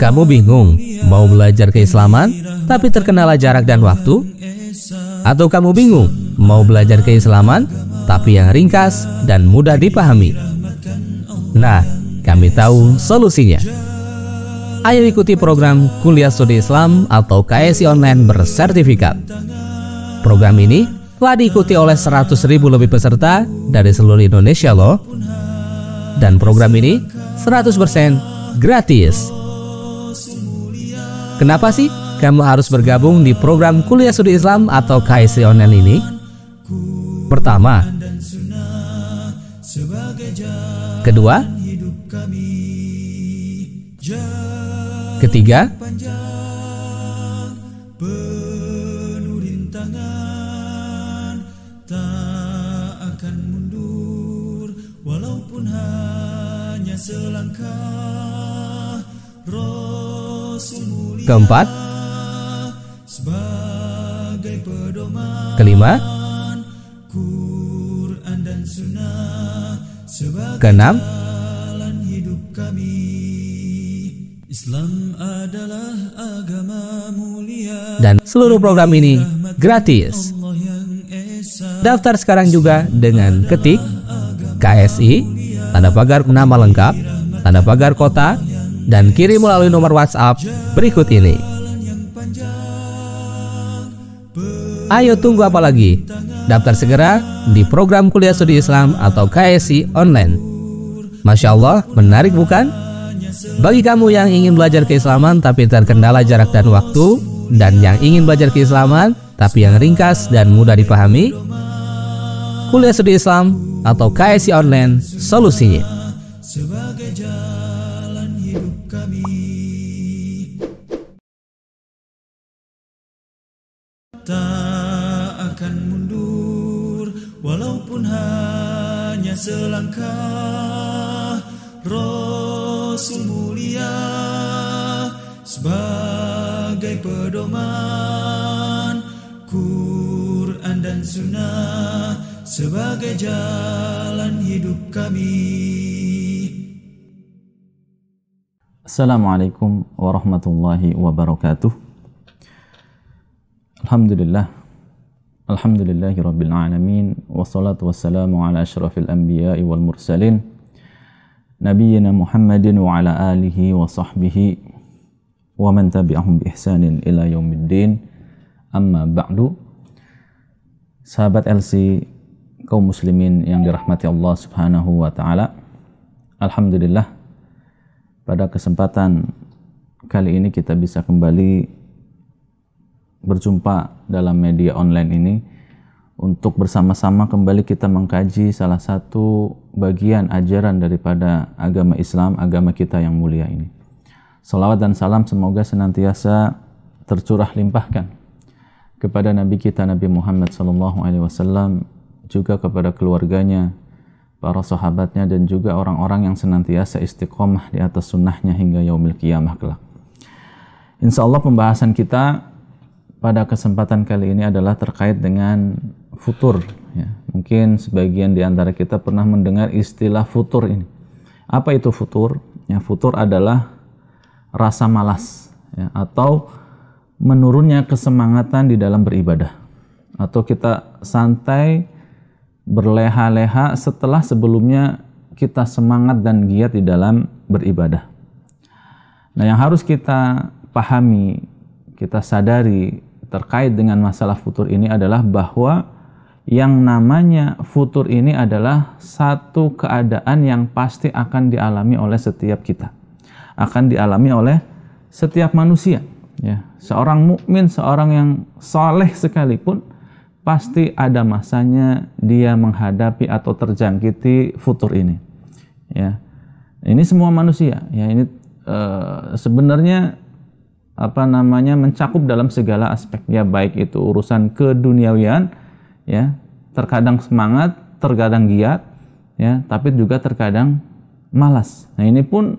Kamu bingung mau belajar keislaman tapi terkena jarak dan waktu? Atau kamu bingung mau belajar keislaman tapi yang ringkas dan mudah dipahami? Nah, kami tahu solusinya. Ayo ikuti program Kuliah Studi Islam atau KSI Online bersertifikat. Program ini telah diikuti oleh 100.000 lebih peserta dari seluruh Indonesia loh. Dan program ini 100% gratis. Kenapa sih kamu harus bergabung di program Kuliah Studi Islam atau KSI e Online ini? Pertama, kedua, ketiga, Keempat Kelima Keenam dan seluruh program ini gratis. Daftar sekarang juga dengan ketik KSI tanda pagar nama lengkap tanda pagar kota, dan kirim melalui nomor WhatsApp berikut ini. Ayo tunggu apa lagi? Daftar segera di program kuliah studi Islam atau KSI online. Masya Allah, menarik bukan? Bagi kamu yang ingin belajar keislaman tapi terkendala jarak dan waktu, dan yang ingin belajar keislaman tapi yang ringkas dan mudah dipahami, kuliah studi Islam atau KSI online solusinya. mulia sebagai pedoman Quran dan Sunnah sebagai jalan hidup kami. Assalamualaikum warahmatullahi wabarakatuh. Alhamdulillah Alhamdulillahi Rabbil Alamin Wassalatu wassalamu ala ashrafil anbiya'i wal mursalin Nabiyyina Muhammadin wa ala alihi wa sahbihi Wa man tabi'ahum bi ihsanin ila yaumiddin Amma ba'du Sahabat LC kaum muslimin yang dirahmati Allah subhanahu wa ta'ala Alhamdulillah Pada kesempatan kali ini kita bisa kembali berjumpa dalam media online ini untuk bersama-sama kembali kita mengkaji salah satu bagian ajaran daripada agama Islam, agama kita yang mulia ini. Salawat dan salam semoga senantiasa tercurah limpahkan kepada Nabi kita Nabi Muhammad Sallallahu Alaihi Wasallam juga kepada keluarganya, para sahabatnya dan juga orang-orang yang senantiasa istiqomah di atas sunnahnya hingga yaumil kiamah kelak. Insya Allah pembahasan kita pada kesempatan kali ini adalah terkait dengan futur. Ya. Mungkin sebagian di antara kita pernah mendengar istilah futur ini. Apa itu futur? Ya, futur adalah rasa malas ya, atau menurunnya kesemangatan di dalam beribadah. Atau kita santai berleha-leha setelah sebelumnya kita semangat dan giat di dalam beribadah. Nah, yang harus kita pahami, kita sadari terkait dengan masalah futur ini adalah bahwa yang namanya futur ini adalah satu keadaan yang pasti akan dialami oleh setiap kita. Akan dialami oleh setiap manusia. Ya, seorang mukmin, seorang yang soleh sekalipun, pasti ada masanya dia menghadapi atau terjangkiti futur ini. Ya, ini semua manusia. Ya, ini e, sebenarnya apa namanya mencakup dalam segala aspeknya baik itu urusan keduniawian ya terkadang semangat terkadang giat ya tapi juga terkadang malas nah ini pun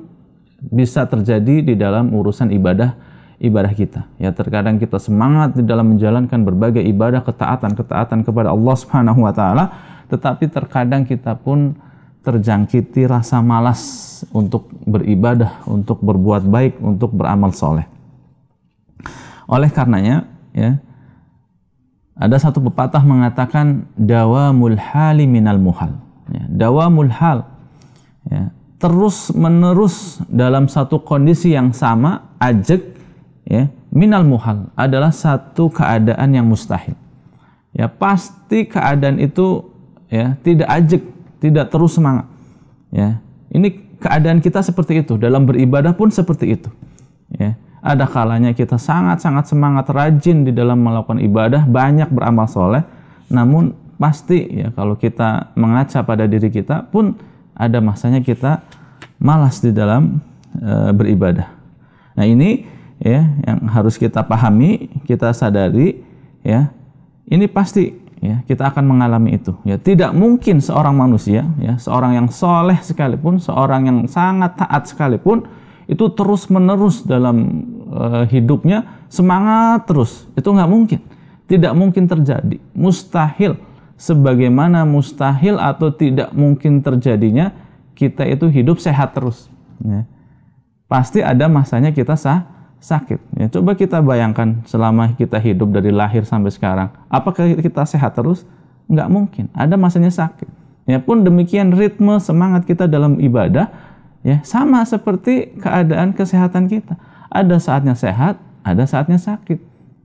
bisa terjadi di dalam urusan ibadah ibadah kita ya terkadang kita semangat di dalam menjalankan berbagai ibadah ketaatan ketaatan kepada Allah Subhanahu wa taala tetapi terkadang kita pun terjangkiti rasa malas untuk beribadah untuk berbuat baik untuk beramal soleh oleh karenanya, ya, ada satu pepatah mengatakan dawa mulhali minal muhal. Ya, dawa mulhal, ya, terus menerus dalam satu kondisi yang sama, ajek, ya, minal muhal adalah satu keadaan yang mustahil. Ya, pasti keadaan itu ya tidak ajek, tidak terus semangat. Ya, ini keadaan kita seperti itu dalam beribadah pun seperti itu. Ya, ada kalanya kita sangat-sangat semangat rajin di dalam melakukan ibadah, banyak beramal soleh, namun pasti ya kalau kita mengaca pada diri kita pun ada masanya kita malas di dalam e, beribadah. Nah ini ya yang harus kita pahami, kita sadari ya ini pasti ya kita akan mengalami itu ya tidak mungkin seorang manusia ya seorang yang soleh sekalipun seorang yang sangat taat sekalipun itu terus menerus dalam uh, hidupnya semangat terus itu nggak mungkin tidak mungkin terjadi mustahil sebagaimana mustahil atau tidak mungkin terjadinya kita itu hidup sehat terus ya. pasti ada masanya kita sah sakit ya coba kita bayangkan selama kita hidup dari lahir sampai sekarang apakah kita sehat terus nggak mungkin ada masanya sakit ya pun demikian ritme semangat kita dalam ibadah Ya, sama seperti keadaan kesehatan kita. Ada saatnya sehat, ada saatnya sakit.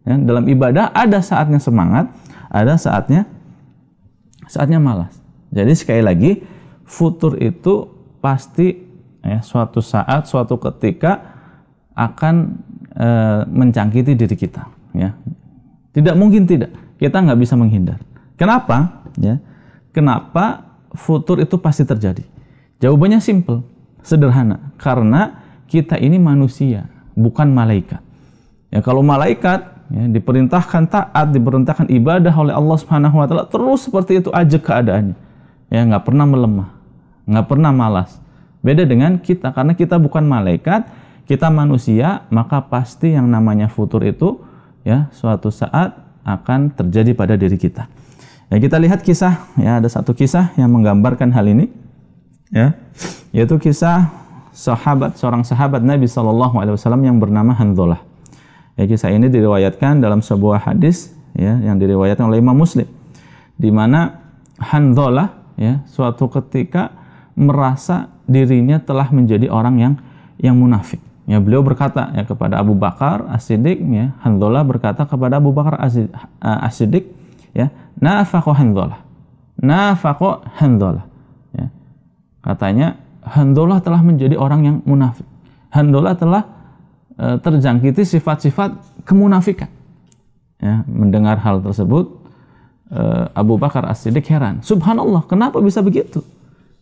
Ya, dalam ibadah ada saatnya semangat, ada saatnya saatnya malas. Jadi sekali lagi futur itu pasti ya, suatu saat, suatu ketika akan e, mencangkiti diri kita. Ya, tidak mungkin tidak. Kita nggak bisa menghindar. Kenapa? Ya, kenapa futur itu pasti terjadi? Jawabannya simple. Sederhana, karena kita ini manusia, bukan malaikat. Ya kalau malaikat ya, diperintahkan taat, diperintahkan ibadah oleh Allah Subhanahu wa taala terus seperti itu aja keadaannya. Ya nggak pernah melemah, nggak pernah malas. Beda dengan kita karena kita bukan malaikat, kita manusia, maka pasti yang namanya futur itu ya suatu saat akan terjadi pada diri kita. Ya, kita lihat kisah, ya ada satu kisah yang menggambarkan hal ini ya yaitu kisah sahabat seorang sahabat Nabi Shallallahu Alaihi Wasallam yang bernama Handolah. Ya, kisah ini diriwayatkan dalam sebuah hadis ya yang diriwayatkan oleh Imam Muslim di mana Handolah ya suatu ketika merasa dirinya telah menjadi orang yang yang munafik. Ya, beliau berkata ya kepada Abu Bakar As-Siddiq ya, Handolah berkata kepada Abu Bakar as ya, nafaqo Handolah. Nafaqo Handolah. Katanya, Handolah telah menjadi orang yang munafik. Handolah telah e, terjangkiti sifat-sifat kemunafikan. Ya, mendengar hal tersebut, e, Abu Bakar As-Siddiq heran. Subhanallah, kenapa bisa begitu?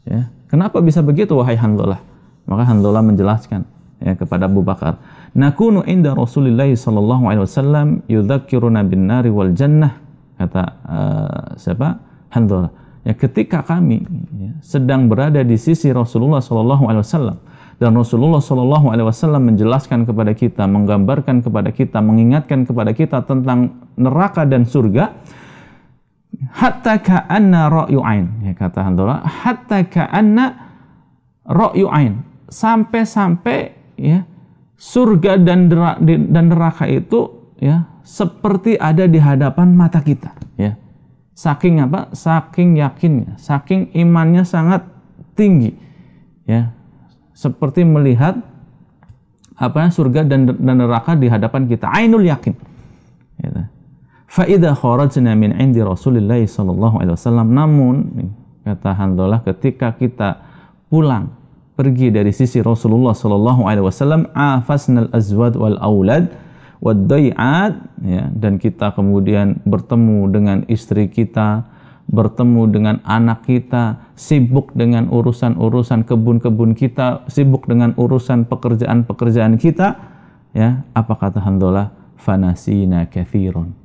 Ya, kenapa bisa begitu wahai Handolah? Maka Handolah menjelaskan ya, kepada Abu Bakar. Nakunu inda Rasulullah sallallahu alaihi wasallam bin nari wal jannah kata uh, siapa? Handolah ya ketika kami ya, sedang berada di sisi Rasulullah Shallallahu Alaihi Wasallam dan Rasulullah Shallallahu Alaihi Wasallam menjelaskan kepada kita, menggambarkan kepada kita, mengingatkan kepada kita tentang neraka dan surga, hatta ka'anna ra'yu ain ya kata Handola hatta ka'anna ra'yu ain sampai-sampai ya surga dan dan neraka itu ya seperti ada di hadapan mata kita ya saking apa saking yakinnya saking imannya sangat tinggi ya seperti melihat apa surga dan, dan neraka di hadapan kita ainul yakin ya. Gitu. Faida kharajna min indi rasulillahi sallallahu alaihi wasallam. Namun kata Handalah ketika kita pulang pergi dari sisi Rasulullah sallallahu alaihi wasallam afasnal azwad wal aulad wadai'at ya dan kita kemudian bertemu dengan istri kita bertemu dengan anak kita sibuk dengan urusan-urusan kebun-kebun kita sibuk dengan urusan pekerjaan-pekerjaan kita ya apa kata hamdalah fanasina kathirun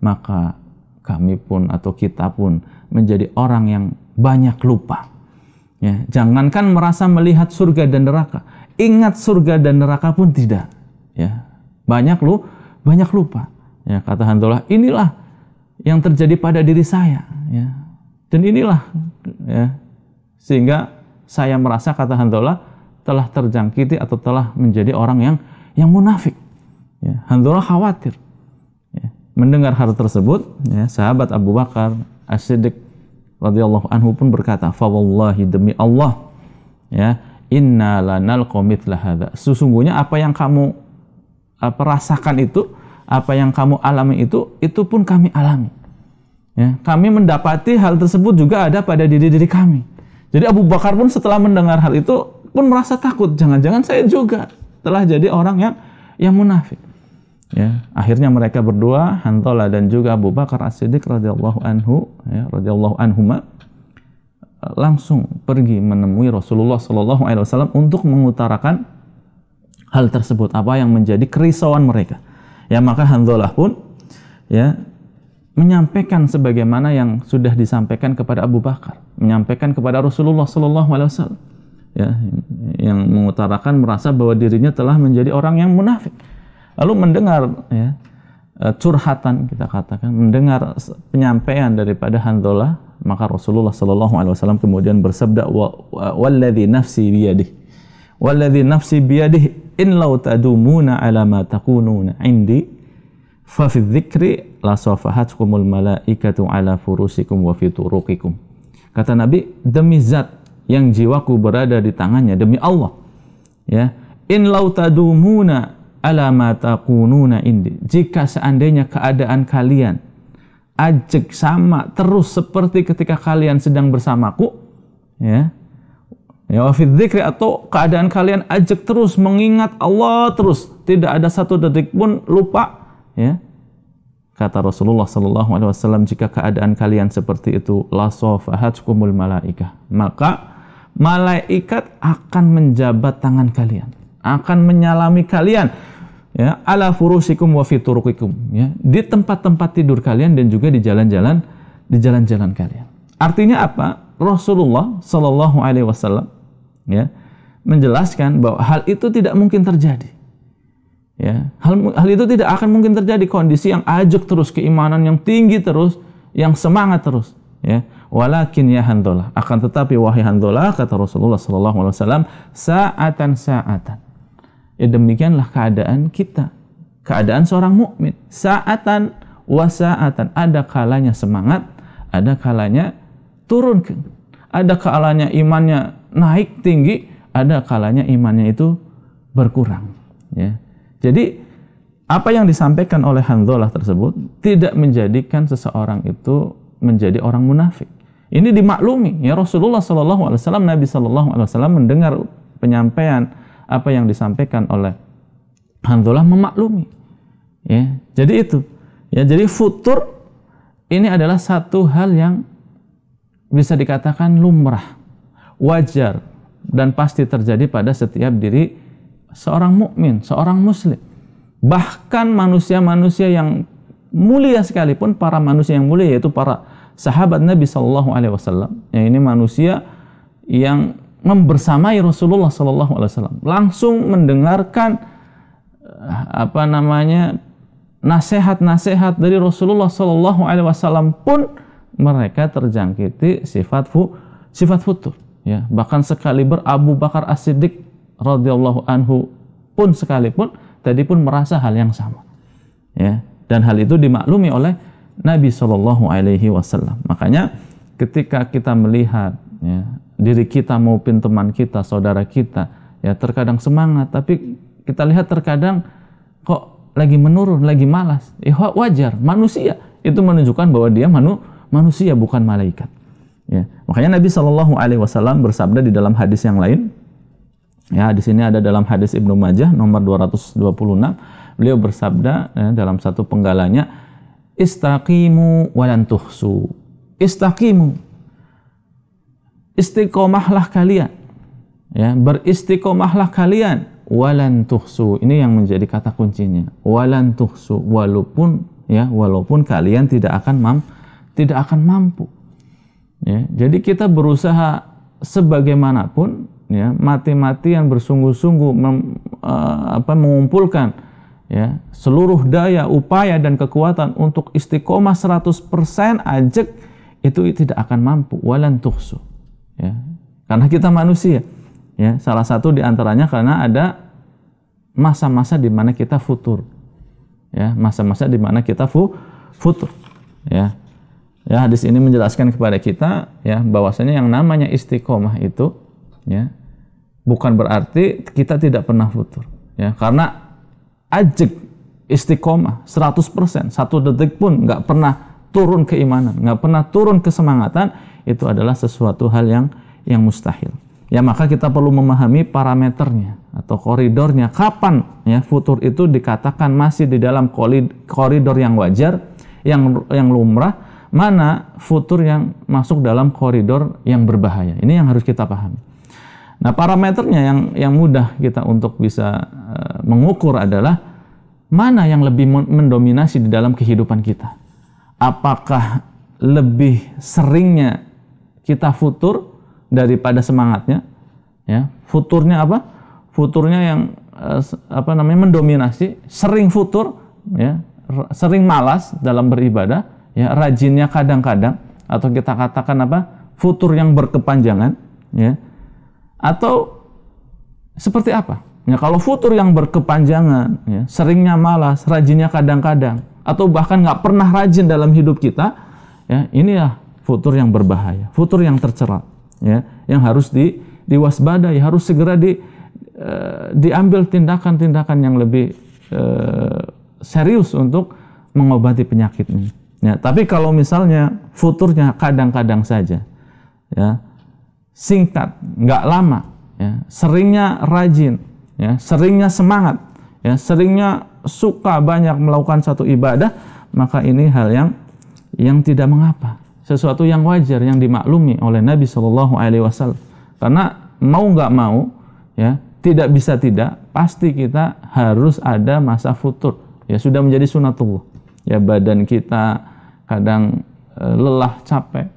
maka kami pun atau kita pun menjadi orang yang banyak lupa ya jangankan merasa melihat surga dan neraka ingat surga dan neraka pun tidak ya banyak lu, banyak lupa. Ya, kata hantulah inilah yang terjadi pada diri saya. Ya. Dan inilah ya, sehingga saya merasa kata hantulah telah terjangkiti atau telah menjadi orang yang yang munafik. Ya, hantulah khawatir. Ya, mendengar hal tersebut, ya, sahabat Abu Bakar As-Siddiq radhiyallahu anhu pun berkata, fa wallahi demi Allah, ya, inna lanal komitlah lahada. Sesungguhnya apa yang kamu apa rasakan itu, apa yang kamu alami itu, itu pun kami alami. Ya, kami mendapati hal tersebut juga ada pada diri-diri kami. Jadi Abu Bakar pun setelah mendengar hal itu pun merasa takut, jangan-jangan saya juga telah jadi orang yang yang munafik. Ya, akhirnya mereka berdua, Hantola dan juga Abu Bakar As-Siddiq radhiyallahu anhu, ya, radhiyallahu anhuma langsung pergi menemui Rasulullah Shallallahu alaihi wasallam untuk mengutarakan hal tersebut, apa yang menjadi kerisauan mereka. Ya maka Hanzalah pun ya menyampaikan sebagaimana yang sudah disampaikan kepada Abu Bakar, menyampaikan kepada Rasulullah Shallallahu Alaihi Wasallam, ya, yang mengutarakan merasa bahwa dirinya telah menjadi orang yang munafik. Lalu mendengar ya, e, curhatan kita katakan, mendengar penyampaian daripada Hanzalah maka Rasulullah Shallallahu Alaihi Wasallam kemudian bersabda, wa, nafsi biyadih, walladhi nafsi biyadih." in law tadumuna ala ma takununa indi fa fi dzikri la safahatkumul malaikatu ala furusikum wa fi turuqikum. Kata Nabi, demi zat yang jiwaku berada di tangannya demi Allah. Ya, in law tadumuna ala ma takununa indi. Jika seandainya keadaan kalian ajek sama terus seperti ketika kalian sedang bersamaku, ya, Ya, dzikri atau keadaan kalian ajak terus mengingat Allah terus, tidak ada satu detik pun lupa, ya. Kata Rasulullah sallallahu alaihi wasallam, jika keadaan kalian seperti itu, la safahatkumul malaikah. Maka malaikat akan menjabat tangan kalian, akan menyalami kalian ya ala furusikum wa fiturukikum ya di tempat-tempat tidur kalian dan juga di jalan-jalan di jalan-jalan kalian artinya apa Rasulullah Shallallahu Alaihi Wasallam ya menjelaskan bahwa hal itu tidak mungkin terjadi. Ya, hal hal itu tidak akan mungkin terjadi kondisi yang ajuk terus keimanan yang tinggi terus, yang semangat terus, ya. Walakin ya handola. Akan tetapi wahai handola kata Rasulullah sallallahu alaihi wasallam saatan saatan. Ya demikianlah keadaan kita. Keadaan seorang mukmin saatan wasaatan. Ada kalanya semangat, ada kalanya turun. Ada kalanya imannya naik tinggi, ada kalanya imannya itu berkurang. Ya. Jadi apa yang disampaikan oleh Hanzalah tersebut tidak menjadikan seseorang itu menjadi orang munafik. Ini dimaklumi ya Rasulullah Shallallahu Alaihi Wasallam Nabi Shallallahu Alaihi Wasallam mendengar penyampaian apa yang disampaikan oleh Hanzalah memaklumi. Ya, jadi itu. Ya, jadi futur ini adalah satu hal yang bisa dikatakan lumrah wajar dan pasti terjadi pada setiap diri seorang mukmin, seorang muslim. Bahkan manusia-manusia yang mulia sekalipun para manusia yang mulia yaitu para sahabat Nabi Shallallahu alaihi wasallam. Yang ini manusia yang membersamai Rasulullah Shallallahu alaihi wasallam, langsung mendengarkan eh, apa namanya nasihat-nasihat dari Rasulullah Shallallahu alaihi wasallam pun mereka terjangkiti sifat fu, sifat futur ya bahkan sekaliber Abu Bakar As-Siddiq radhiyallahu anhu pun sekalipun tadi pun merasa hal yang sama ya dan hal itu dimaklumi oleh Nabi Shallallahu Alaihi Wasallam makanya ketika kita melihat ya, diri kita maupun teman kita saudara kita ya terkadang semangat tapi kita lihat terkadang kok lagi menurun lagi malas ya wajar manusia itu menunjukkan bahwa dia manu, manusia bukan malaikat Ya. Makanya Nabi Shallallahu Alaihi Wasallam bersabda di dalam hadis yang lain, ya di sini ada dalam hadis Ibnu Majah nomor 226, beliau bersabda ya, dalam satu penggalanya, istaqimu walantuhsu, istaqimu, istiqomahlah kalian, ya beristiqomahlah kalian, walan ini yang menjadi kata kuncinya walan walaupun ya walaupun kalian tidak akan mam tidak akan mampu Ya, jadi kita berusaha sebagaimanapun ya mati-matian bersungguh-sungguh uh, mengumpulkan ya seluruh daya upaya dan kekuatan untuk istiqomah 100% ajek itu tidak akan mampu walan tuhsu ya karena kita manusia ya salah satu diantaranya karena ada masa-masa di mana kita futur ya masa-masa di mana kita fu, futur ya Ya, hadis ini menjelaskan kepada kita ya bahwasanya yang namanya istiqomah itu ya bukan berarti kita tidak pernah futur ya karena ajek istiqomah 100% satu detik pun nggak pernah turun keimanan nggak pernah turun kesemangatan itu adalah sesuatu hal yang yang mustahil ya maka kita perlu memahami parameternya atau koridornya kapan ya futur itu dikatakan masih di dalam koridor yang wajar yang yang lumrah mana futur yang masuk dalam koridor yang berbahaya. Ini yang harus kita pahami. Nah, parameternya yang yang mudah kita untuk bisa eh, mengukur adalah mana yang lebih mendominasi di dalam kehidupan kita. Apakah lebih seringnya kita futur daripada semangatnya? Ya, futurnya apa? Futurnya yang eh, apa namanya mendominasi, sering futur, ya, sering malas dalam beribadah ya rajinnya kadang-kadang atau kita katakan apa futur yang berkepanjangan ya atau seperti apa ya kalau futur yang berkepanjangan ya seringnya malas rajinnya kadang-kadang atau bahkan nggak pernah rajin dalam hidup kita ya ini ya futur yang berbahaya futur yang tercerat, ya yang harus di diwaspadai harus segera di eh, diambil tindakan-tindakan yang lebih eh, serius untuk mengobati penyakit ini Ya, tapi kalau misalnya futurnya kadang-kadang saja, ya, singkat, nggak lama, ya, seringnya rajin, ya, seringnya semangat, ya, seringnya suka banyak melakukan satu ibadah, maka ini hal yang yang tidak mengapa, sesuatu yang wajar yang dimaklumi oleh Nabi Shallallahu Alaihi Wasallam. Karena mau nggak mau, ya, tidak bisa tidak, pasti kita harus ada masa futur. Ya sudah menjadi sunatullah. Ya badan kita, kadang eh, lelah capek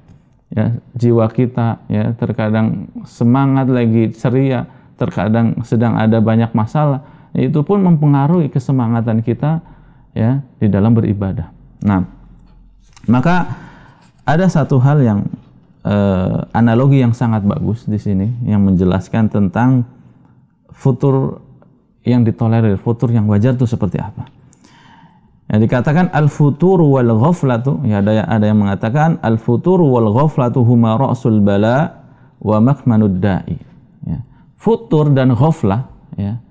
ya jiwa kita ya terkadang semangat lagi ceria terkadang sedang ada banyak masalah itu pun mempengaruhi kesemangatan kita ya di dalam beribadah nah maka ada satu hal yang e, analogi yang sangat bagus di sini yang menjelaskan tentang futur yang ditolerir futur yang wajar itu seperti apa Ya, dikatakan al-futur wal ghaflatu, ya ada yang, ada yang mengatakan al-futur wal ghaflatu huma ra'sul bala wa makmanud da'i. Ya. Futur dan ghaflah, ya.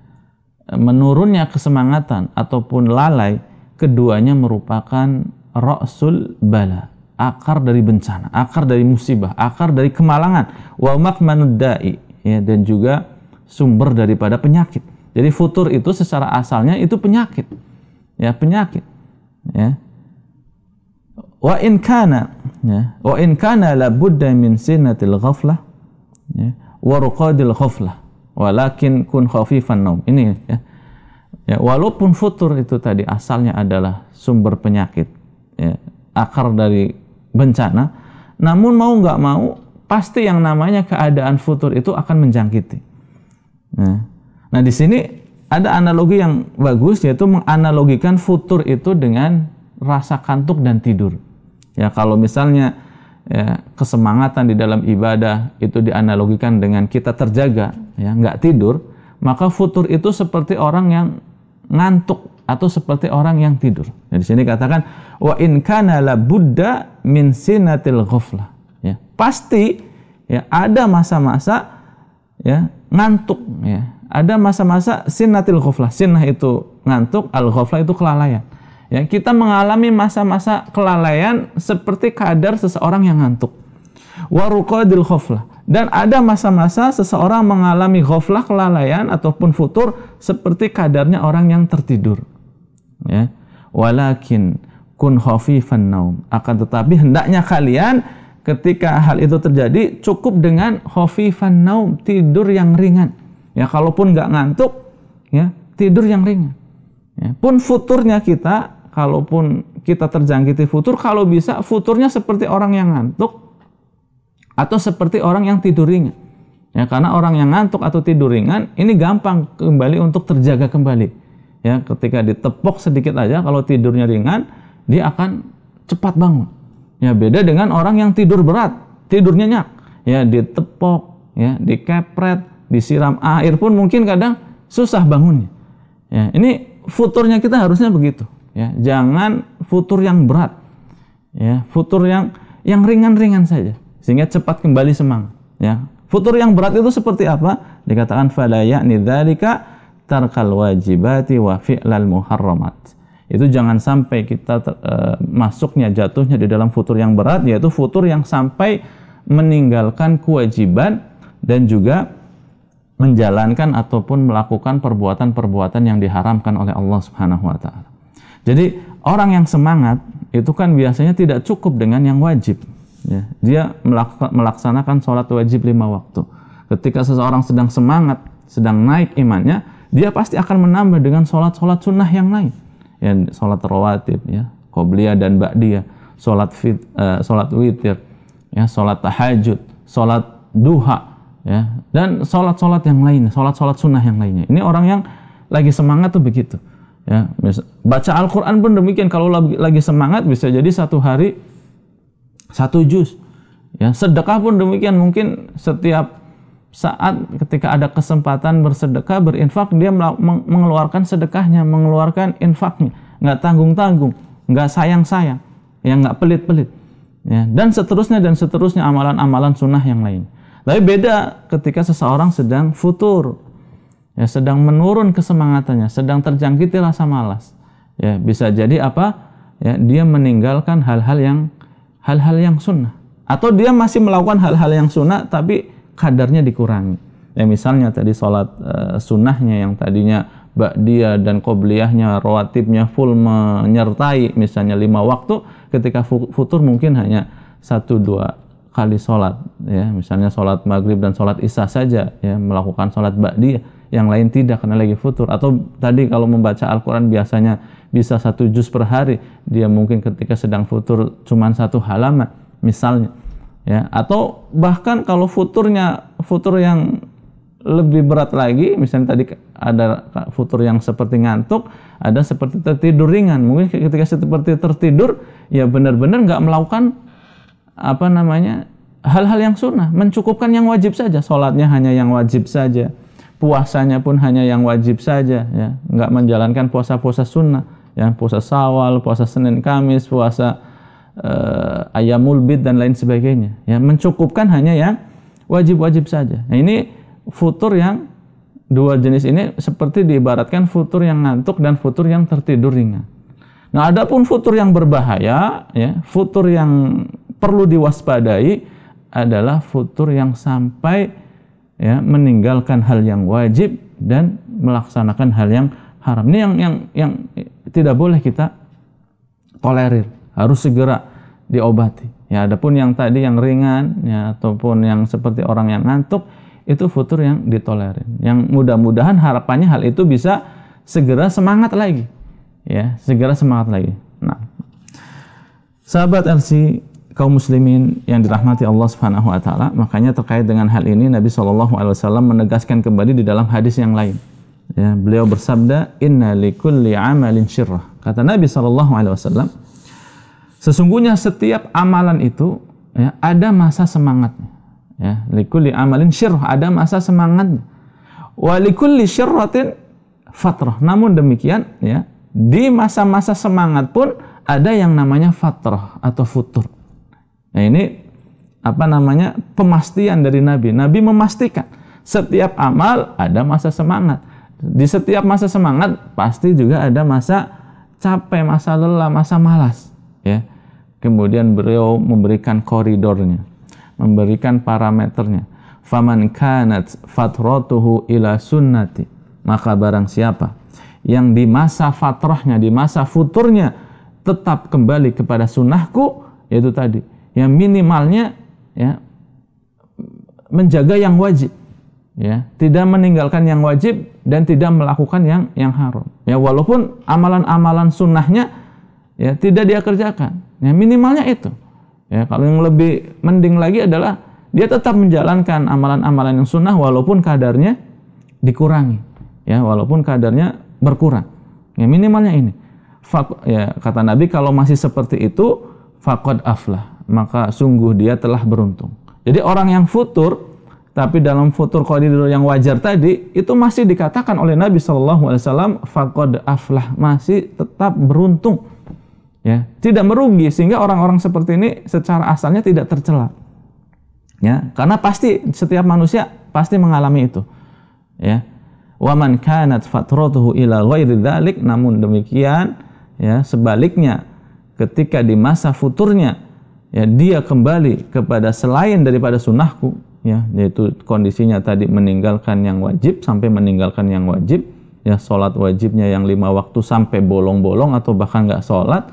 Menurunnya kesemangatan ataupun lalai, keduanya merupakan ra'sul bala, akar dari bencana, akar dari musibah, akar dari kemalangan, wa makmanud da'i, ya dan juga sumber daripada penyakit. Jadi futur itu secara asalnya itu penyakit ya penyakit ya wa in kana ya wa in kana la budda min sinatil ghaflah ya wa ruqadil ghaflah walakin kun khafifan naum ini ya ya walaupun futur itu tadi asalnya adalah sumber penyakit ya akar dari bencana namun mau nggak mau pasti yang namanya keadaan futur itu akan menjangkiti nah, nah di sini ada analogi yang bagus yaitu menganalogikan futur itu dengan rasa kantuk dan tidur. Ya kalau misalnya ya, kesemangatan di dalam ibadah itu dianalogikan dengan kita terjaga, ya nggak tidur, maka futur itu seperti orang yang ngantuk atau seperti orang yang tidur. Nah, di sini katakan wa in kana la buddha min sinatil ghaflah. Ya, pasti ya ada masa-masa ya ngantuk ya ada masa-masa sinnatil ghaflah. Sinnah itu ngantuk, al ghaflah itu kelalaian. Ya, kita mengalami masa-masa kelalaian seperti kadar seseorang yang ngantuk. Waruqadil ghaflah. Dan ada masa-masa seseorang mengalami ghaflah kelalaian ataupun futur seperti kadarnya orang yang tertidur. Ya. Walakin kun khafifan naum. Akan tetapi hendaknya kalian ketika hal itu terjadi cukup dengan khafifan naum, tidur yang ringan Ya kalaupun nggak ngantuk, ya tidur yang ringan. Ya, pun futurnya kita, kalaupun kita terjangkiti futur, kalau bisa futurnya seperti orang yang ngantuk atau seperti orang yang tidur ringan. Ya, karena orang yang ngantuk atau tidur ringan ini gampang kembali untuk terjaga kembali. Ya, ketika ditepok sedikit aja kalau tidurnya ringan, dia akan cepat bangun. Ya, beda dengan orang yang tidur berat, tidurnya nyak. Ya, ditepok, ya, dikepret, disiram air pun mungkin kadang susah bangunnya. Ya, ini futurnya kita harusnya begitu. Ya, jangan futur yang berat. Ya, futur yang yang ringan-ringan saja sehingga cepat kembali semangat. Ya, futur yang berat itu seperti apa? Dikatakan falaya ya'ni tarkal wajibati wa fi'lal muharramat. Itu jangan sampai kita ter, e, masuknya jatuhnya di dalam futur yang berat yaitu futur yang sampai meninggalkan kewajiban dan juga menjalankan ataupun melakukan perbuatan-perbuatan yang diharamkan oleh Allah Subhanahu wa taala. Jadi orang yang semangat itu kan biasanya tidak cukup dengan yang wajib. Ya, dia melaksanakan sholat wajib lima waktu. Ketika seseorang sedang semangat, sedang naik imannya, dia pasti akan menambah dengan sholat-sholat sunnah yang lain. Ya, sholat rawatib, ya, qobliyah dan ba'diyah, sholat, fit, uh, sholat witir, ya, sholat tahajud, sholat duha, ya dan sholat-sholat yang lain sholat-sholat sunnah yang lainnya ini orang yang lagi semangat tuh begitu ya baca Al-Quran pun demikian kalau lagi semangat bisa jadi satu hari satu juz ya sedekah pun demikian mungkin setiap saat ketika ada kesempatan bersedekah berinfak dia mengeluarkan sedekahnya mengeluarkan infaknya nggak tanggung tanggung nggak sayang sayang yang nggak pelit pelit ya dan seterusnya dan seterusnya amalan amalan sunnah yang lain tapi beda ketika seseorang sedang futur, ya sedang menurun kesemangatannya, sedang terjangkiti rasa malas. Ya, bisa jadi apa? Ya, dia meninggalkan hal-hal yang hal-hal yang sunnah atau dia masih melakukan hal-hal yang sunnah tapi kadarnya dikurangi. Ya misalnya tadi sholat e, sunnahnya yang tadinya dia dan kobliyahnya, rawatibnya full menyertai misalnya lima waktu ketika futur mungkin hanya satu dua kali sholat ya misalnya sholat maghrib dan sholat isya saja ya melakukan sholat ba'di yang lain tidak karena lagi futur atau tadi kalau membaca Al-Quran biasanya bisa satu juz per hari dia mungkin ketika sedang futur cuma satu halaman misalnya ya atau bahkan kalau futurnya futur yang lebih berat lagi misalnya tadi ada futur yang seperti ngantuk ada seperti tertidur ringan mungkin ketika seperti tertidur ya benar-benar nggak melakukan apa namanya hal-hal yang sunnah mencukupkan yang wajib saja sholatnya hanya yang wajib saja puasanya pun hanya yang wajib saja ya nggak menjalankan puasa-puasa sunnah ya puasa sawal puasa senin kamis puasa uh, eh, ayamul bid dan lain sebagainya ya mencukupkan hanya yang wajib-wajib saja nah, ini futur yang dua jenis ini seperti diibaratkan futur yang ngantuk dan futur yang tertidur ringan nah adapun futur yang berbahaya ya futur yang perlu diwaspadai adalah futur yang sampai ya meninggalkan hal yang wajib dan melaksanakan hal yang haram. Ini yang yang yang tidak boleh kita tolerir, harus segera diobati. Ya, adapun yang tadi yang ringan ya ataupun yang seperti orang yang ngantuk itu futur yang ditolerir. Yang mudah-mudahan harapannya hal itu bisa segera semangat lagi. Ya, segera semangat lagi. Nah, sahabat LC kaum muslimin yang dirahmati Allah Subhanahu wa taala. Makanya terkait dengan hal ini Nabi sallallahu alaihi wasallam menegaskan kembali di dalam hadis yang lain. Ya, beliau bersabda, "Inna likulli 'amalin syirrah." Kata Nabi sallallahu alaihi wasallam, sesungguhnya setiap amalan itu ya, ada masa semangatnya. Ya, likulli 'amalin syirrah, ada masa semangatnya. Wa likulli syirratin fatrah. Namun demikian, ya, di masa-masa semangat pun ada yang namanya fatrah atau futur Nah ini apa namanya pemastian dari Nabi. Nabi memastikan setiap amal ada masa semangat. Di setiap masa semangat pasti juga ada masa capek, masa lelah, masa malas. Ya. Kemudian beliau memberikan koridornya, memberikan parameternya. Faman kanat fatrotuhu ila sunnati. Maka barang siapa yang di masa fatrahnya, di masa futurnya tetap kembali kepada sunnahku, yaitu tadi ya minimalnya ya menjaga yang wajib ya tidak meninggalkan yang wajib dan tidak melakukan yang yang haram ya walaupun amalan-amalan sunnahnya ya tidak dia kerjakan ya minimalnya itu ya kalau yang lebih mending lagi adalah dia tetap menjalankan amalan-amalan yang sunnah walaupun kadarnya dikurangi ya walaupun kadarnya berkurang ya minimalnya ini Fak, ya kata Nabi kalau masih seperti itu fakod aflah maka sungguh dia telah beruntung. Jadi orang yang futur tapi dalam futur qadir yang wajar tadi itu masih dikatakan oleh Nabi saw alaihi aflah masih tetap beruntung. Ya, tidak merugi sehingga orang-orang seperti ini secara asalnya tidak tercela. Ya, karena pasti setiap manusia pasti mengalami itu. Ya. Waman kanat fatratuhu ila ghairi dzalik namun demikian ya sebaliknya ketika di masa futurnya ya dia kembali kepada selain daripada sunnahku ya yaitu kondisinya tadi meninggalkan yang wajib sampai meninggalkan yang wajib ya sholat wajibnya yang lima waktu sampai bolong-bolong atau bahkan nggak sholat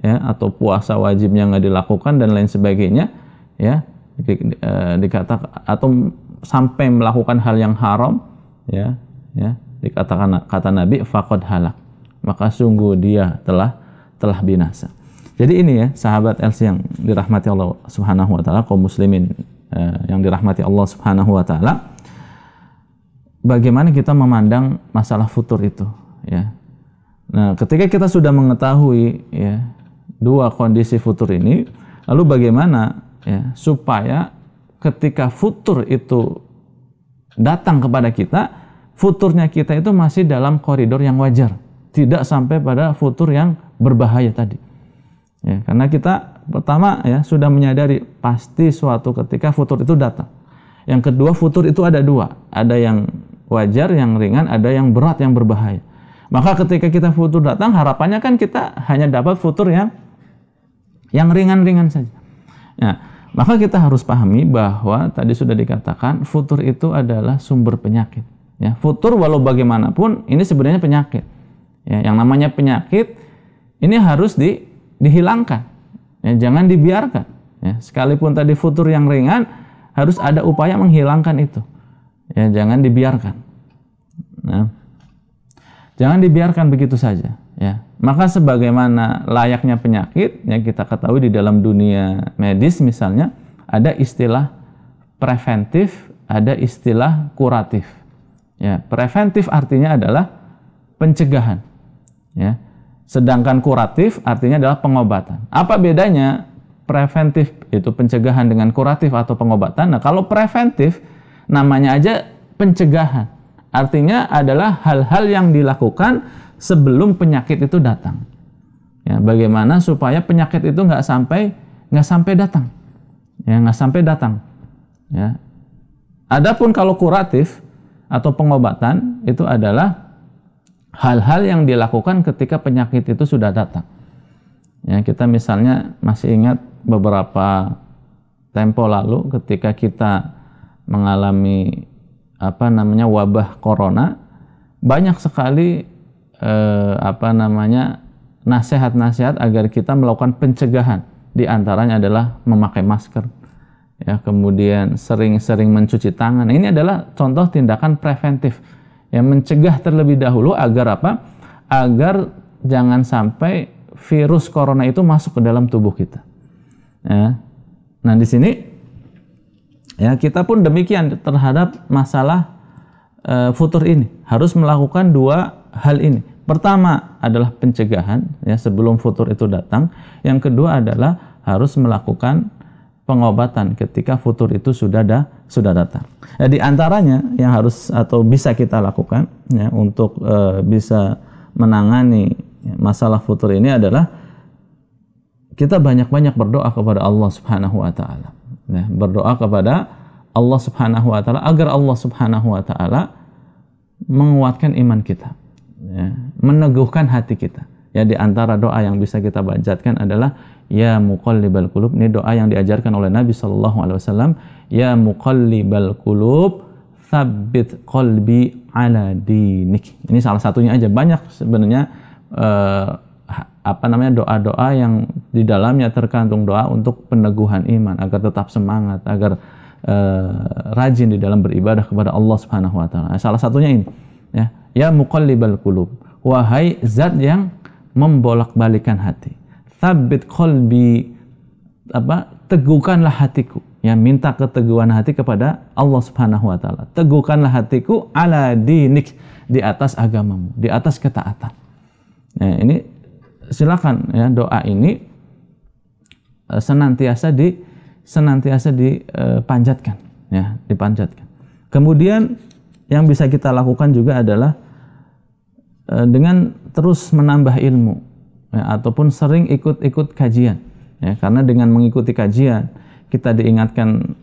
ya atau puasa wajibnya nggak dilakukan dan lain sebagainya ya di, e, dikatakan atau sampai melakukan hal yang haram ya ya dikatakan kata Nabi fakod halak maka sungguh dia telah telah binasa jadi ini ya sahabat LC yang dirahmati Allah Subhanahu wa taala, kaum muslimin eh, yang dirahmati Allah Subhanahu wa taala. Bagaimana kita memandang masalah futur itu, ya. Nah, ketika kita sudah mengetahui ya dua kondisi futur ini, lalu bagaimana ya supaya ketika futur itu datang kepada kita, futurnya kita itu masih dalam koridor yang wajar, tidak sampai pada futur yang berbahaya tadi. Ya, karena kita pertama ya sudah menyadari pasti suatu ketika futur itu datang. Yang kedua futur itu ada dua, ada yang wajar yang ringan, ada yang berat yang berbahaya. Maka ketika kita futur datang, harapannya kan kita hanya dapat futur yang yang ringan-ringan saja. ya maka kita harus pahami bahwa tadi sudah dikatakan futur itu adalah sumber penyakit. Ya, futur walau bagaimanapun ini sebenarnya penyakit. Ya, yang namanya penyakit ini harus di dihilangkan, ya, jangan dibiarkan. Ya, sekalipun tadi futur yang ringan, harus ada upaya menghilangkan itu. Ya, jangan dibiarkan. Nah, jangan dibiarkan begitu saja. Ya, maka sebagaimana layaknya penyakit yang kita ketahui di dalam dunia medis misalnya, ada istilah preventif, ada istilah kuratif. Ya, preventif artinya adalah pencegahan. Ya, Sedangkan kuratif artinya adalah pengobatan. Apa bedanya preventif itu pencegahan dengan kuratif atau pengobatan? Nah, kalau preventif namanya aja pencegahan. Artinya adalah hal-hal yang dilakukan sebelum penyakit itu datang. Ya, bagaimana supaya penyakit itu nggak sampai nggak sampai datang, ya nggak sampai datang. Ya. Adapun kalau kuratif atau pengobatan itu adalah hal-hal yang dilakukan ketika penyakit itu sudah datang. Ya, kita misalnya masih ingat beberapa tempo lalu ketika kita mengalami apa namanya wabah corona, banyak sekali eh, apa namanya nasihat-nasihat agar kita melakukan pencegahan. Di antaranya adalah memakai masker, ya kemudian sering-sering mencuci tangan. Ini adalah contoh tindakan preventif ya mencegah terlebih dahulu agar apa agar jangan sampai virus corona itu masuk ke dalam tubuh kita ya nah di sini ya kita pun demikian terhadap masalah e, futur ini harus melakukan dua hal ini pertama adalah pencegahan ya sebelum futur itu datang yang kedua adalah harus melakukan pengobatan ketika futur itu sudah ada sudah datang. Jadi eh, antaranya yang harus atau bisa kita lakukan ya, untuk e, bisa menangani masalah futur ini adalah kita banyak-banyak berdoa kepada Allah Subhanahu wa taala. Ya, berdoa kepada Allah Subhanahu wa taala agar Allah Subhanahu wa taala menguatkan iman kita, ya, meneguhkan hati kita. Ya di antara doa yang bisa kita bajatkan adalah ya muqallibal qulub ini doa yang diajarkan oleh Nabi sallallahu alaihi wasallam ya muqallibal qulub tsabbit qalbi ala dinik ini salah satunya aja banyak sebenarnya uh, apa namanya doa-doa yang di dalamnya terkandung doa untuk peneguhan iman agar tetap semangat agar uh, rajin di dalam beribadah kepada Allah Subhanahu wa taala salah satunya ini ya ya muqallibal qulub wahai zat yang membolak-balikan hati Thabit qalbi apa? Teguhkanlah hatiku. Ya, minta keteguhan hati kepada Allah Subhanahu wa taala. Teguhkanlah hatiku ala dinik di atas agamamu, di atas ketaatan. Nah, ini silakan ya doa ini eh, senantiasa di senantiasa dipanjatkan eh, ya, dipanjatkan. Kemudian yang bisa kita lakukan juga adalah eh, dengan terus menambah ilmu ya, ataupun sering ikut-ikut kajian ya karena dengan mengikuti kajian kita diingatkan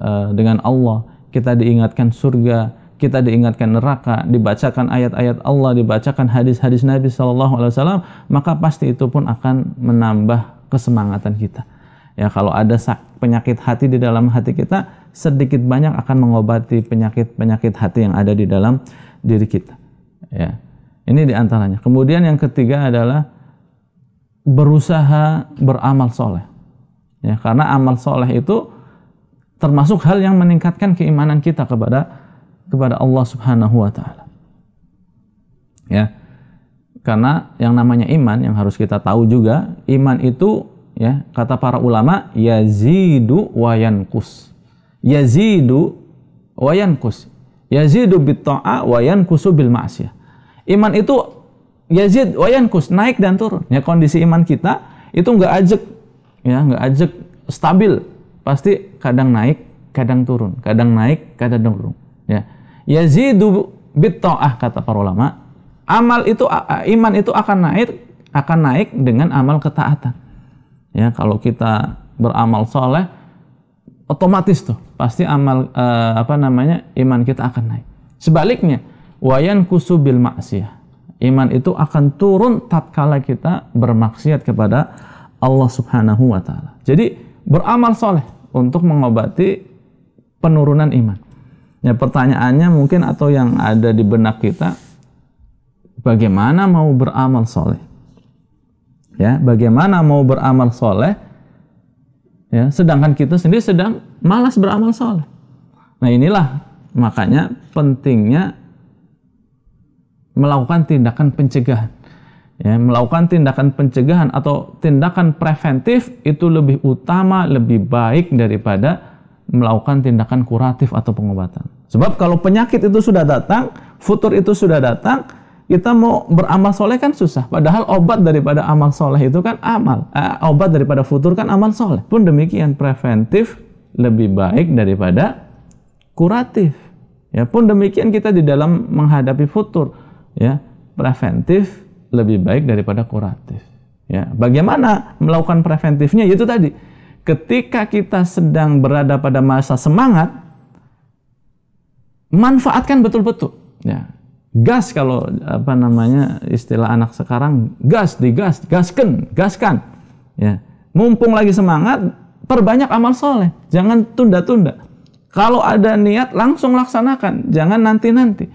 uh, dengan Allah kita diingatkan surga kita diingatkan neraka dibacakan ayat-ayat Allah dibacakan hadis-hadis Nabi Shallallahu Alaihi Wasallam maka pasti itu pun akan menambah kesemangatan kita ya kalau ada penyakit hati di dalam hati kita sedikit banyak akan mengobati penyakit penyakit hati yang ada di dalam diri kita ya ini diantaranya kemudian yang ketiga adalah berusaha beramal soleh. Ya, karena amal soleh itu termasuk hal yang meningkatkan keimanan kita kepada kepada Allah Subhanahu wa taala. Ya. Karena yang namanya iman yang harus kita tahu juga, iman itu ya kata para ulama yazidu wa yankus. Yazidu wa kus Yazidu bit ta'a wa bil ma'siyah. Iman itu yazid kus, naik dan turun ya kondisi iman kita itu nggak ajek ya nggak ajek stabil pasti kadang naik kadang turun kadang naik kadang turun ya yazidu bit ta'ah kata para ulama amal itu iman itu akan naik akan naik dengan amal ketaatan ya kalau kita beramal soleh otomatis tuh pasti amal eh, apa namanya iman kita akan naik sebaliknya wayan kusubil maksiyah Iman itu akan turun tatkala kita bermaksiat kepada Allah Subhanahu wa taala. Jadi beramal soleh untuk mengobati penurunan iman. Ya pertanyaannya mungkin atau yang ada di benak kita bagaimana mau beramal soleh? Ya, bagaimana mau beramal soleh? Ya, sedangkan kita sendiri sedang malas beramal soleh. Nah inilah makanya pentingnya melakukan tindakan pencegahan. Ya, melakukan tindakan pencegahan atau tindakan preventif itu lebih utama, lebih baik daripada melakukan tindakan kuratif atau pengobatan. Sebab kalau penyakit itu sudah datang, futur itu sudah datang, kita mau beramal soleh kan susah. Padahal obat daripada amal soleh itu kan amal, eh, obat daripada futur kan amal soleh. Pun demikian preventif lebih baik daripada kuratif. Ya pun demikian kita di dalam menghadapi futur ya preventif lebih baik daripada kuratif ya bagaimana melakukan preventifnya itu tadi ketika kita sedang berada pada masa semangat manfaatkan betul-betul ya gas kalau apa namanya istilah anak sekarang gas digas gasken gaskan ya mumpung lagi semangat perbanyak amal soleh jangan tunda-tunda kalau ada niat langsung laksanakan jangan nanti-nanti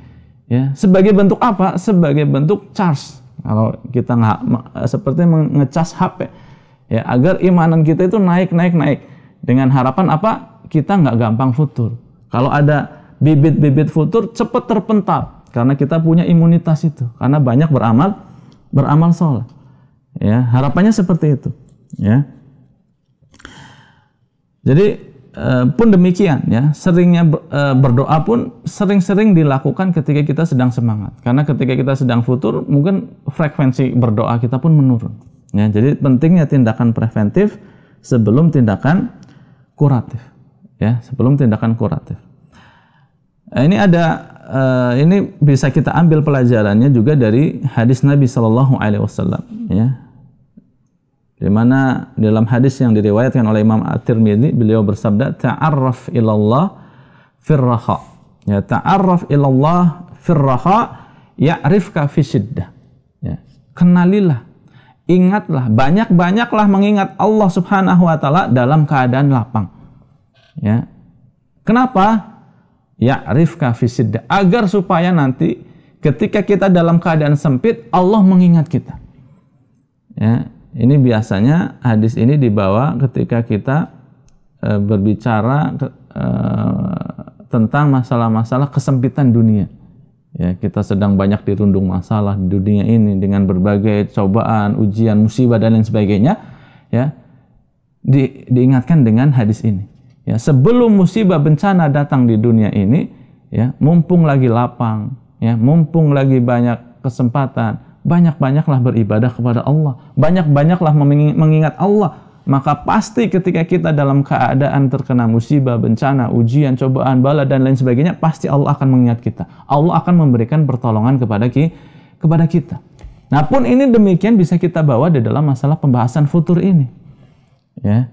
Ya, sebagai bentuk apa? Sebagai bentuk charge. Kalau kita nggak seperti mengecas HP ya agar imanan kita itu naik naik naik dengan harapan apa? Kita nggak gampang futur. Kalau ada bibit-bibit futur cepat terpental karena kita punya imunitas itu karena banyak beramal beramal sholat Ya, harapannya seperti itu. Ya. Jadi Eh, pun demikian ya seringnya eh, berdoa pun sering-sering dilakukan ketika kita sedang semangat karena ketika kita sedang futur mungkin frekuensi berdoa kita pun menurun ya jadi pentingnya tindakan preventif sebelum tindakan kuratif ya sebelum tindakan kuratif eh, ini ada ini bisa kita ambil pelajarannya juga dari hadis Nabi Shallallahu Alaihi Wasallam ya di mana dalam hadis yang diriwayatkan oleh Imam At-Tirmidzi beliau bersabda ta'arraf ilallah firraha. Ya, ta'arraf ilallah firraha ya'rifka fi syiddah. Ya, kenalilah ingatlah banyak-banyaklah mengingat Allah Subhanahu wa taala dalam keadaan lapang. Ya. Kenapa? ya fi syiddah agar supaya nanti ketika kita dalam keadaan sempit Allah mengingat kita. Ya, ini biasanya hadis ini dibawa ketika kita e, berbicara e, tentang masalah-masalah kesempitan dunia. Ya, kita sedang banyak dirundung masalah di dunia ini dengan berbagai cobaan, ujian, musibah dan lain sebagainya, ya. Di, diingatkan dengan hadis ini. Ya, sebelum musibah bencana datang di dunia ini, ya, mumpung lagi lapang, ya, mumpung lagi banyak kesempatan, banyak-banyaklah beribadah kepada Allah, banyak-banyaklah mengingat Allah. Maka pasti ketika kita dalam keadaan terkena musibah, bencana, ujian, cobaan, bala dan lain sebagainya, pasti Allah akan mengingat kita. Allah akan memberikan pertolongan kepada ki, kepada kita. Nah pun ini demikian bisa kita bawa di dalam masalah pembahasan futur ini. Ya,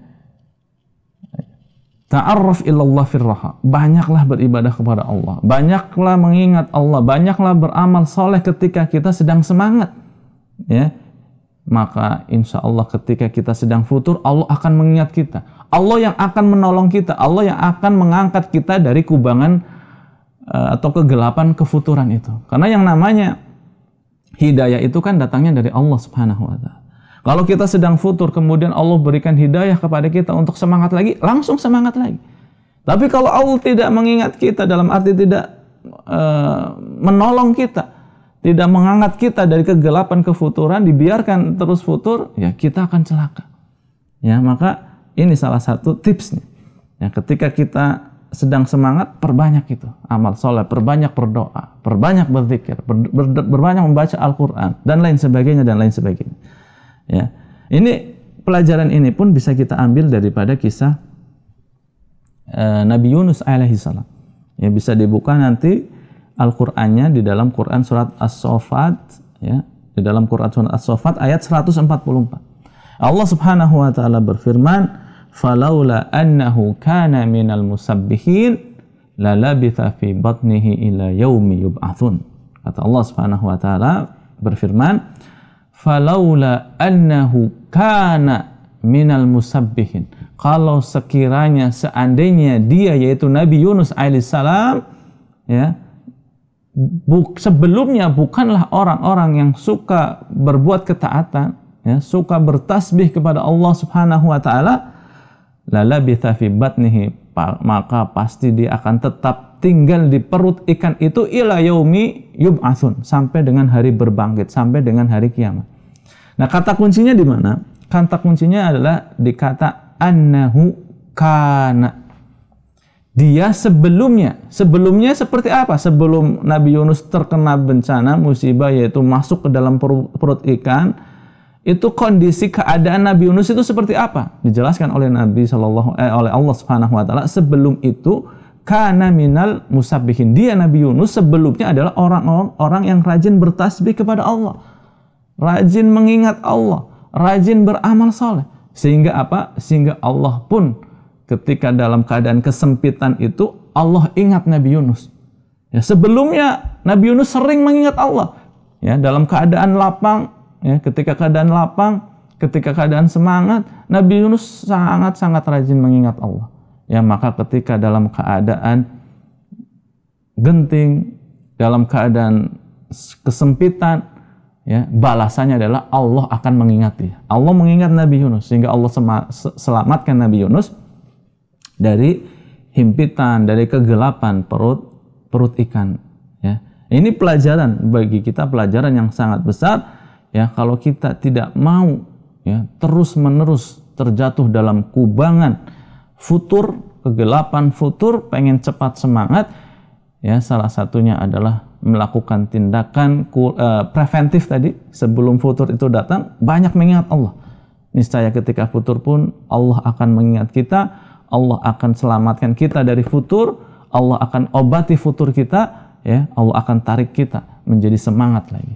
Ta'arraf illallah firraha. Banyaklah beribadah kepada Allah. Banyaklah mengingat Allah. Banyaklah beramal soleh ketika kita sedang semangat. Ya. Maka insya Allah ketika kita sedang futur, Allah akan mengingat kita. Allah yang akan menolong kita. Allah yang akan mengangkat kita dari kubangan eh, atau kegelapan kefuturan itu. Karena yang namanya hidayah itu kan datangnya dari Allah Subhanahu wa taala. Kalau kita sedang futur, kemudian Allah berikan hidayah kepada kita untuk semangat lagi, langsung semangat lagi. Tapi kalau Allah tidak mengingat kita, dalam arti tidak e, menolong kita, tidak mengangkat kita dari kegelapan kefuturan, dibiarkan terus futur, ya kita akan celaka. Ya, maka ini salah satu tipsnya. Ya, ketika kita sedang semangat, perbanyak itu amal soleh, perbanyak berdoa, perbanyak berzikir, ber, ber, berbanyak membaca Al-Quran, dan lain sebagainya, dan lain sebagainya. Ya. Ini pelajaran ini pun bisa kita ambil daripada kisah e, Nabi Yunus salam. Ya bisa dibuka nanti Al-Qur'annya di dalam Quran surat As-Saffat ya, di dalam Quran surat As-Saffat ayat 144. Allah Subhanahu wa taala berfirman, "Falaula annahu kana minal musabbihin lalabitha fi batnihi ila yaumi yub'atsun." Kata Allah Subhanahu wa taala berfirman, falaula annahu kana minal musabbihin kalau sekiranya seandainya dia yaitu Nabi Yunus alaihissalam ya bu, sebelumnya bukanlah orang-orang yang suka berbuat ketaatan ya suka bertasbih kepada Allah Subhanahu wa taala lala bi batnihi maka pasti dia akan tetap tinggal di perut ikan itu ila yaumi yub asun sampai dengan hari berbangkit sampai dengan hari kiamat. Nah kata kuncinya di mana? Kata kuncinya adalah di kata annahu kana. Dia sebelumnya, sebelumnya seperti apa? Sebelum Nabi Yunus terkena bencana musibah yaitu masuk ke dalam perut, ikan, itu kondisi keadaan Nabi Yunus itu seperti apa? Dijelaskan oleh Nabi Shallallahu eh, oleh Allah Subhanahu wa taala sebelum itu karena minal musabbihin. Dia Nabi Yunus sebelumnya adalah orang-orang orang yang rajin bertasbih kepada Allah. Rajin mengingat Allah, rajin beramal soleh. Sehingga apa? Sehingga Allah pun ketika dalam keadaan kesempitan itu Allah ingat Nabi Yunus. Ya, sebelumnya Nabi Yunus sering mengingat Allah. Ya, dalam keadaan lapang, ya, ketika keadaan lapang, ketika keadaan semangat, Nabi Yunus sangat-sangat rajin mengingat Allah ya maka ketika dalam keadaan genting, dalam keadaan kesempitan, ya balasannya adalah Allah akan mengingati. Allah mengingat Nabi Yunus sehingga Allah selamatkan Nabi Yunus dari himpitan, dari kegelapan perut perut ikan, ya. Ini pelajaran bagi kita pelajaran yang sangat besar ya kalau kita tidak mau ya terus-menerus terjatuh dalam kubangan futur, kegelapan futur, pengen cepat semangat, ya salah satunya adalah melakukan tindakan uh, preventif tadi sebelum futur itu datang banyak mengingat Allah. Niscaya ketika futur pun Allah akan mengingat kita, Allah akan selamatkan kita dari futur, Allah akan obati futur kita, ya Allah akan tarik kita menjadi semangat lagi.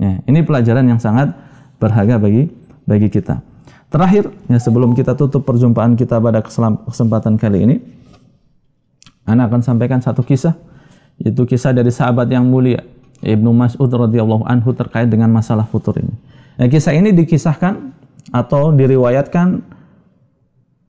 Ya, ini pelajaran yang sangat berharga bagi bagi kita. Terakhir, ya sebelum kita tutup perjumpaan kita pada kesempatan kali ini, Anda akan sampaikan satu kisah, yaitu kisah dari sahabat yang mulia, Ibnu Mas'ud radhiyallahu anhu terkait dengan masalah futur ini. Nah, kisah ini dikisahkan atau diriwayatkan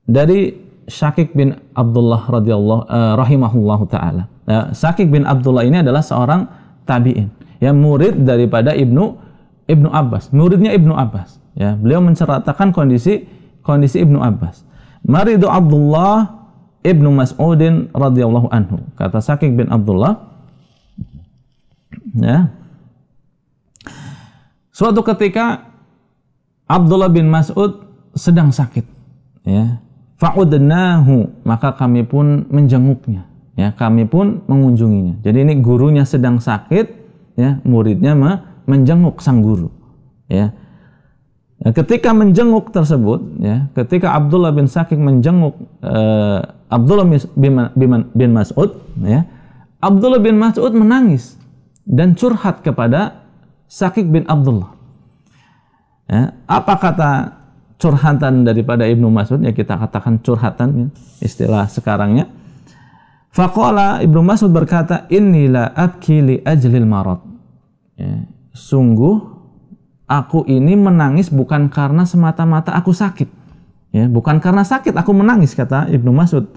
dari Syakik bin Abdullah radhiyallahu uh, rahimahullahu taala. Nah, Syakik bin Abdullah ini adalah seorang tabi'in, yang murid daripada Ibnu Ibnu Abbas, muridnya Ibnu Abbas. Ya, beliau menceritakan kondisi kondisi Ibnu Abbas. Maridu Abdullah Ibnu Mas'udin radhiyallahu anhu. Kata Sakik bin Abdullah ya. Suatu ketika Abdullah bin Mas'ud sedang sakit ya. Fa'udnahu, maka kami pun menjenguknya ya, kami pun mengunjunginya. Jadi ini gurunya sedang sakit ya, muridnya menjenguk sang guru ya. Ya, ketika menjenguk tersebut, ya, ketika Abdullah bin Sakik menjenguk uh, Abdullah bin, bin, Mas'ud, ya, Abdullah bin Mas'ud menangis dan curhat kepada Sakik bin Abdullah. Ya, apa kata curhatan daripada Ibnu Mas'ud? Ya kita katakan curhatan, ya, istilah sekarangnya. Fakola Ibnu Mas'ud berkata, Inilah abki li ajlil marot. Ya, sungguh aku ini menangis bukan karena semata-mata aku sakit. Ya, bukan karena sakit aku menangis kata Ibnu Mas'ud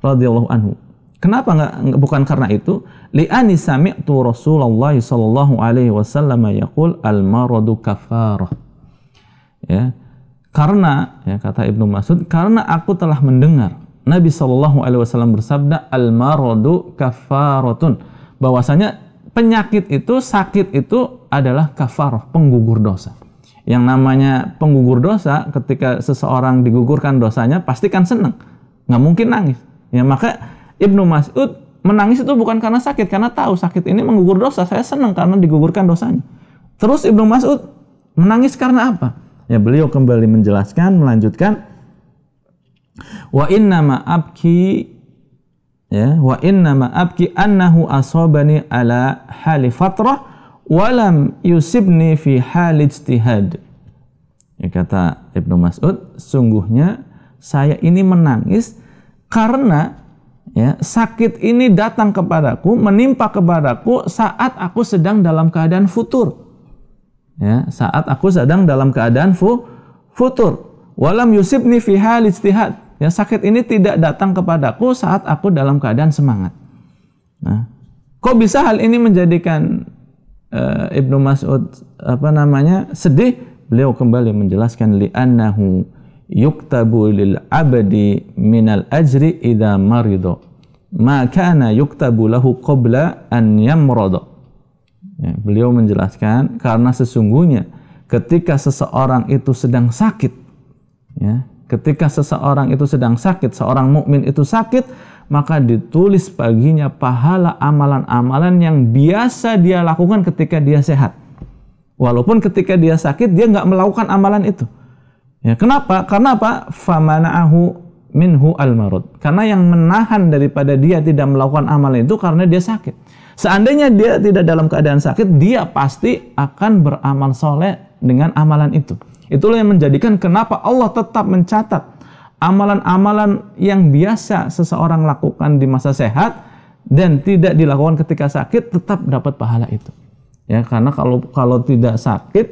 radhiyallahu anhu. Kenapa enggak bukan karena itu? ani sami'tu Rasulullah sallallahu alaihi wasallam yaqul al-maradu kafarah. Ya. Karena ya kata Ibnu Mas'ud, karena aku telah mendengar Nabi Shallallahu Alaihi Wasallam bersabda al maradu kafaratun bahwasanya penyakit itu, sakit itu adalah kafaroh, penggugur dosa. Yang namanya penggugur dosa, ketika seseorang digugurkan dosanya, pasti kan senang. Nggak mungkin nangis. Ya maka Ibnu Mas'ud menangis itu bukan karena sakit, karena tahu sakit ini menggugur dosa. Saya senang karena digugurkan dosanya. Terus Ibnu Mas'ud menangis karena apa? Ya beliau kembali menjelaskan, melanjutkan. Wa inna ma'abki ya wa inna ma abki annahu asabani ala hali fatrah walam yusibni fi hal ijtihad ya, kata Ibnu Mas'ud sungguhnya saya ini menangis karena ya sakit ini datang kepadaku menimpa kepadaku saat aku sedang dalam keadaan futur ya saat aku sedang dalam keadaan fu, futur walam yusibni fi hal ijtihad Ya, sakit ini tidak datang kepadaku saat aku dalam keadaan semangat. Nah, kok bisa hal ini menjadikan uh, Ibnu Mas'ud apa namanya sedih? Beliau kembali menjelaskan annahu yuktabu lil abadi minal ajri idza marido ma kana yuktabu lahu qabla an yamrada ya, beliau menjelaskan karena sesungguhnya ketika seseorang itu sedang sakit ya Ketika seseorang itu sedang sakit, seorang mukmin itu sakit, maka ditulis paginya pahala amalan-amalan yang biasa dia lakukan ketika dia sehat. Walaupun ketika dia sakit dia nggak melakukan amalan itu. Ya, kenapa? Karena apa? Famana'ahu minhu almarud. Karena yang menahan daripada dia tidak melakukan amalan itu karena dia sakit. Seandainya dia tidak dalam keadaan sakit, dia pasti akan beramal soleh dengan amalan itu. Itulah yang menjadikan kenapa Allah tetap mencatat amalan-amalan yang biasa seseorang lakukan di masa sehat dan tidak dilakukan ketika sakit tetap dapat pahala itu. Ya, karena kalau kalau tidak sakit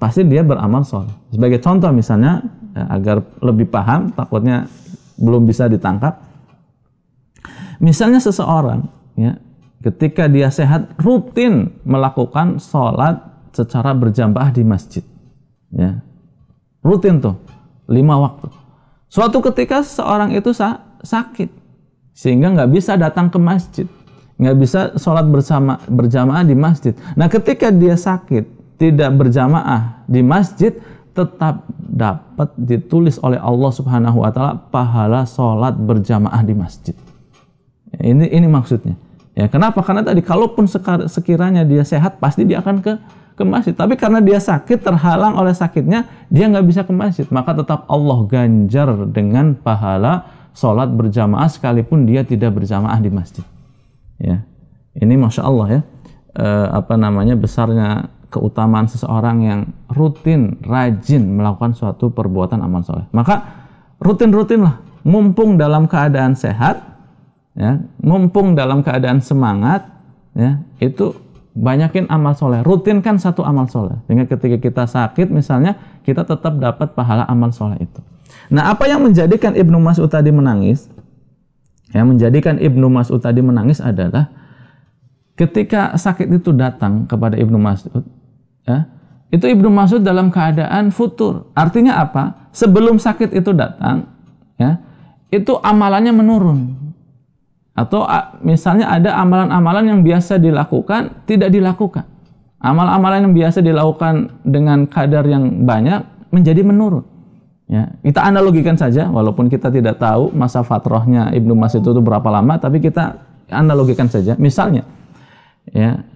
pasti dia beramal soleh. Sebagai contoh misalnya ya, agar lebih paham takutnya belum bisa ditangkap. Misalnya seseorang ya ketika dia sehat rutin melakukan sholat secara berjamaah di masjid. Ya, Rutin tuh, lima waktu. Suatu ketika seorang itu sakit, sehingga nggak bisa datang ke masjid, nggak bisa sholat bersama berjamaah di masjid. Nah, ketika dia sakit, tidak berjamaah di masjid, tetap dapat ditulis oleh Allah Subhanahu wa taala pahala sholat berjamaah di masjid. Ini ini maksudnya. Ya, kenapa? Karena tadi kalaupun sekiranya dia sehat pasti dia akan ke ke masjid. Tapi karena dia sakit, terhalang oleh sakitnya, dia nggak bisa ke masjid. Maka tetap Allah ganjar dengan pahala sholat berjamaah sekalipun dia tidak berjamaah di masjid. Ya, ini masya Allah ya, e, apa namanya besarnya keutamaan seseorang yang rutin, rajin melakukan suatu perbuatan amal soleh. Maka rutin-rutin lah, mumpung dalam keadaan sehat, ya, mumpung dalam keadaan semangat, ya, itu banyakin amal soleh, rutinkan satu amal soleh. Sehingga ketika kita sakit misalnya, kita tetap dapat pahala amal soleh itu. Nah apa yang menjadikan Ibnu Mas'ud tadi menangis? Yang menjadikan Ibnu Mas'ud tadi menangis adalah ketika sakit itu datang kepada Ibnu Mas'ud, ya, itu Ibnu Mas'ud dalam keadaan futur. Artinya apa? Sebelum sakit itu datang, ya, itu amalannya menurun. Atau misalnya ada amalan-amalan yang biasa dilakukan, tidak dilakukan. amal amalan yang biasa dilakukan dengan kadar yang banyak menjadi menurun. Ya, kita analogikan saja, walaupun kita tidak tahu masa fatrohnya Ibnu mas itu berapa lama, tapi kita analogikan saja. Misalnya, ya,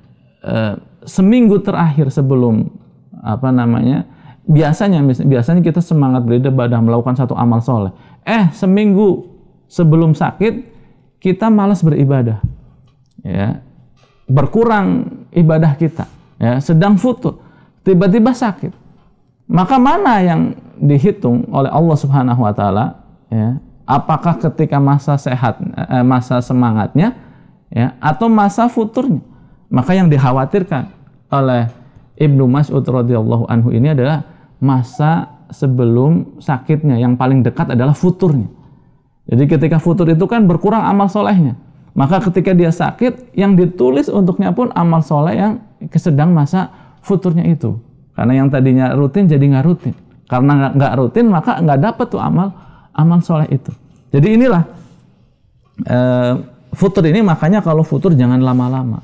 e, seminggu terakhir sebelum apa namanya, biasanya biasanya kita semangat berdebat dan melakukan satu amal soleh. Eh, seminggu sebelum sakit kita malas beribadah. Ya. Berkurang ibadah kita, ya, sedang futur, tiba-tiba sakit. Maka mana yang dihitung oleh Allah Subhanahu wa taala, ya? Apakah ketika masa sehat eh, masa semangatnya ya atau masa futurnya? Maka yang dikhawatirkan oleh Ibnu Mas'ud radhiyallahu anhu ini adalah masa sebelum sakitnya yang paling dekat adalah futurnya. Jadi ketika futur itu kan berkurang amal solehnya. Maka ketika dia sakit, yang ditulis untuknya pun amal soleh yang kesedang masa futurnya itu. Karena yang tadinya rutin jadi nggak rutin. Karena nggak rutin maka nggak dapat tuh amal amal soleh itu. Jadi inilah e, futur ini makanya kalau futur jangan lama-lama.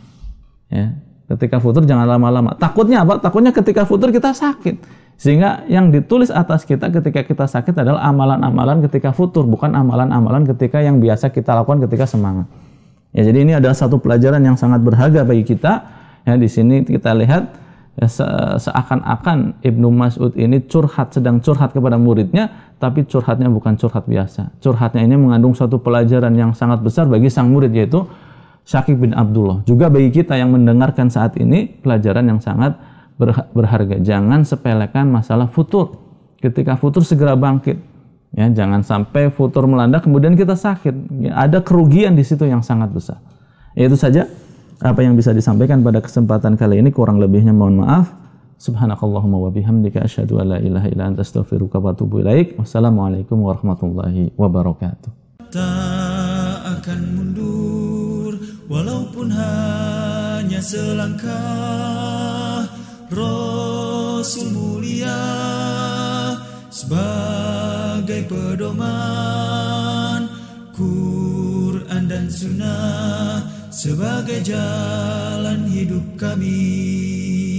Ya, ketika futur jangan lama-lama. Takutnya apa? Takutnya ketika futur kita sakit. Sehingga yang ditulis atas kita ketika kita sakit adalah amalan-amalan ketika futur, bukan amalan-amalan ketika yang biasa kita lakukan ketika semangat. Ya, jadi ini adalah satu pelajaran yang sangat berharga bagi kita. Ya, di sini kita lihat ya, se seakan-akan Ibnu Mas'ud ini curhat sedang curhat kepada muridnya tapi curhatnya bukan curhat biasa curhatnya ini mengandung satu pelajaran yang sangat besar bagi sang murid yaitu Syakib bin Abdullah juga bagi kita yang mendengarkan saat ini pelajaran yang sangat berharga. Jangan sepelekan masalah futur. Ketika futur segera bangkit. Ya, jangan sampai futur melanda kemudian kita sakit. Ya, ada kerugian di situ yang sangat besar. Ya, itu saja apa yang bisa disampaikan pada kesempatan kali ini kurang lebihnya mohon maaf. Subhanakallahumma wa bihamdika asyhadu an la ilaha illa anta astaghfiruka wa atubu ilaik. Wassalamualaikum warahmatullahi wabarakatuh. Tak akan mundur walaupun hanya selangkah Rasul mulia sebagai pedoman Quran dan Sunnah sebagai jalan hidup kami.